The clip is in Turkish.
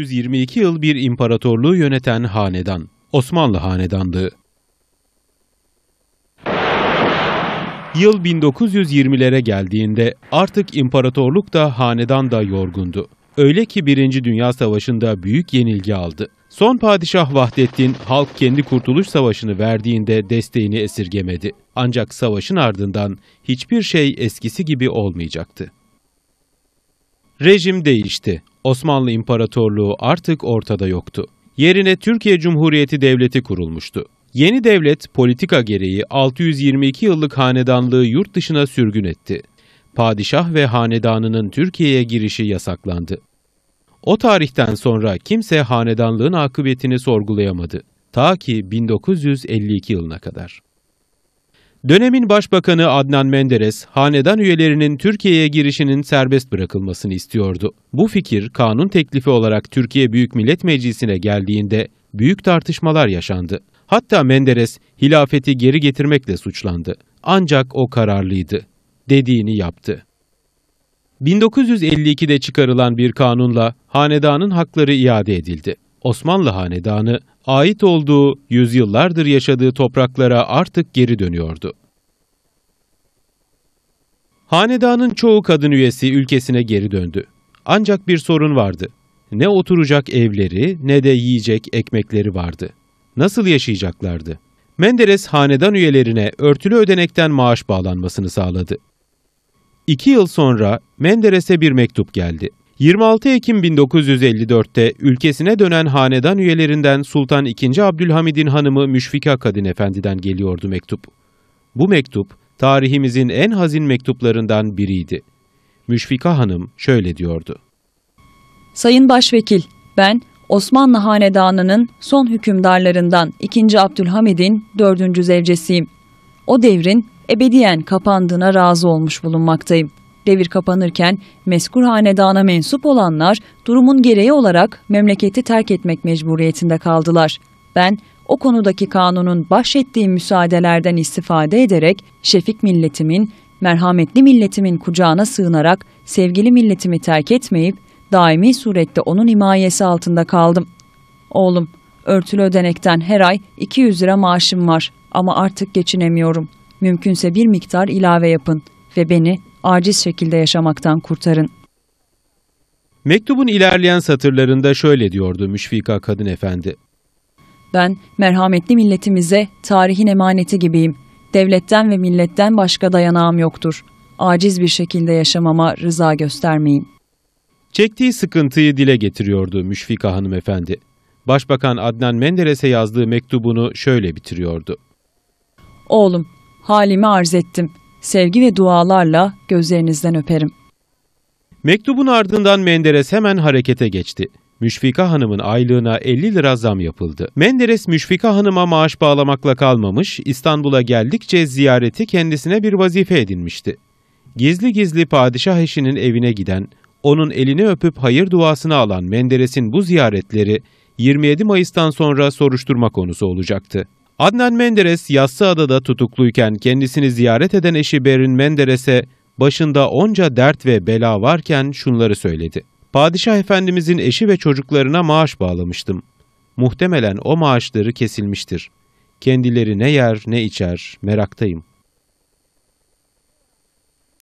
122 yıl bir imparatorluğu yöneten hanedan, Osmanlı Hanedanlığı. Yıl 1920'lere geldiğinde artık imparatorluk da hanedan da yorgundu. Öyle ki 1. Dünya Savaşı'nda büyük yenilgi aldı. Son padişah Vahdettin halk kendi kurtuluş savaşını verdiğinde desteğini esirgemedi. Ancak savaşın ardından hiçbir şey eskisi gibi olmayacaktı. Rejim değişti. Osmanlı İmparatorluğu artık ortada yoktu. Yerine Türkiye Cumhuriyeti Devleti kurulmuştu. Yeni devlet politika gereği 622 yıllık hanedanlığı yurt dışına sürgün etti. Padişah ve hanedanının Türkiye'ye girişi yasaklandı. O tarihten sonra kimse hanedanlığın akıbetini sorgulayamadı. Ta ki 1952 yılına kadar. Dönemin Başbakanı Adnan Menderes, hanedan üyelerinin Türkiye'ye girişinin serbest bırakılmasını istiyordu. Bu fikir kanun teklifi olarak Türkiye Büyük Millet Meclisi'ne geldiğinde büyük tartışmalar yaşandı. Hatta Menderes hilafeti geri getirmekle suçlandı. Ancak o kararlıydı. Dediğini yaptı. 1952'de çıkarılan bir kanunla hanedanın hakları iade edildi. Osmanlı Hanedanı ait olduğu, yüzyıllardır yaşadığı topraklara artık geri dönüyordu. Hanedanın çoğu kadın üyesi ülkesine geri döndü. Ancak bir sorun vardı. Ne oturacak evleri ne de yiyecek ekmekleri vardı. Nasıl yaşayacaklardı? Menderes hanedan üyelerine örtülü ödenekten maaş bağlanmasını sağladı. İki yıl sonra Menderes'e bir mektup geldi. 26 Ekim 1954'te ülkesine dönen hanedan üyelerinden Sultan II. Abdülhamid'in hanımı Müşfika Kadın Efendi'den geliyordu mektup. Bu mektup tarihimizin en hazin mektuplarından biriydi. Müşfika Hanım şöyle diyordu. Sayın Başvekil, ben Osmanlı Hanedanı'nın son hükümdarlarından 2. Abdülhamid'in 4. zevcesiyim. O devrin ebediyen kapandığına razı olmuş bulunmaktayım.'' devir kapanırken meskur hanedana mensup olanlar durumun gereği olarak memleketi terk etmek mecburiyetinde kaldılar. Ben o konudaki kanunun bahşettiği müsaadelerden istifade ederek şefik milletimin, merhametli milletimin kucağına sığınarak sevgili milletimi terk etmeyip daimi surette onun himayesi altında kaldım. Oğlum, örtülü ödenekten her ay 200 lira maaşım var ama artık geçinemiyorum. Mümkünse bir miktar ilave yapın ve beni aciz şekilde yaşamaktan kurtarın. Mektubun ilerleyen satırlarında şöyle diyordu Müşfika Kadın Efendi. Ben merhametli milletimize tarihin emaneti gibiyim. Devletten ve milletten başka dayanağım yoktur. Aciz bir şekilde yaşamama rıza göstermeyin. Çektiği sıkıntıyı dile getiriyordu Müşfika hanım efendi. Başbakan Adnan Menderes'e yazdığı mektubunu şöyle bitiriyordu. Oğlum, halimi arz ettim sevgi ve dualarla gözlerinizden öperim. Mektubun ardından Menderes hemen harekete geçti. Müşfika Hanım'ın aylığına 50 lira zam yapıldı. Menderes Müşfika Hanım'a maaş bağlamakla kalmamış, İstanbul'a geldikçe ziyareti kendisine bir vazife edinmişti. Gizli gizli padişah eşinin evine giden, onun elini öpüp hayır duasını alan Menderes'in bu ziyaretleri 27 Mayıs'tan sonra soruşturma konusu olacaktı. Adnan Menderes Yassıada'da tutukluyken kendisini ziyaret eden eşi Berin Menderes'e başında onca dert ve bela varken şunları söyledi. Padişah Efendimizin eşi ve çocuklarına maaş bağlamıştım. Muhtemelen o maaşları kesilmiştir. Kendileri ne yer ne içer meraktayım.''